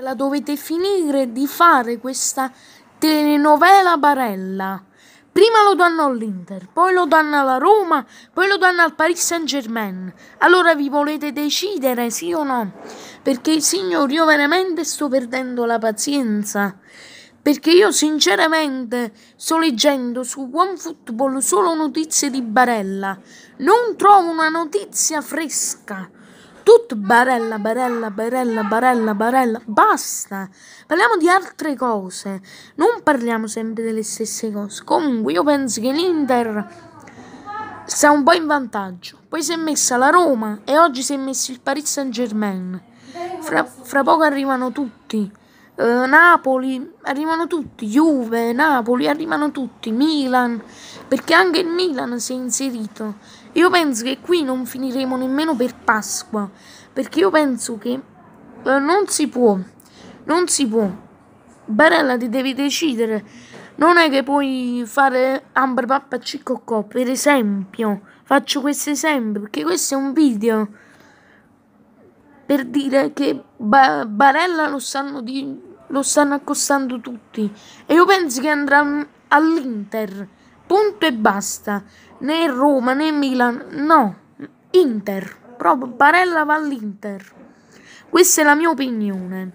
La dovete finire di fare questa telenovela Barella. Prima lo danno all'Inter, poi lo danno alla Roma, poi lo danno al Paris Saint Germain. Allora vi volete decidere sì o no? Perché signori, io veramente sto perdendo la pazienza. Perché io sinceramente sto leggendo su OneFootball solo notizie di Barella. Non trovo una notizia fresca tutto barella, barella, barella, barella, barella. Basta. Parliamo di altre cose. Non parliamo sempre delle stesse cose. Comunque io penso che l'Inter sta un po' in vantaggio. Poi si è messa la Roma e oggi si è messo il Paris Saint Germain. Fra, fra poco arrivano tutti. Uh, Napoli, arrivano tutti, Juve, Napoli, arrivano tutti, Milan, perché anche il Milan si è inserito io penso che qui non finiremo nemmeno per Pasqua, perché io penso che eh, non si può, non si può. Barella ti devi decidere, non è che puoi fare Amber Pappa Ciccocco, per esempio. Faccio questo esempio, perché questo è un video per dire che ba Barella lo stanno, di, lo stanno accostando tutti. E io penso che andrà all'Inter. Punto e basta né Roma né Milan, no, Inter, proprio Barella va all'Inter. Questa è la mia opinione.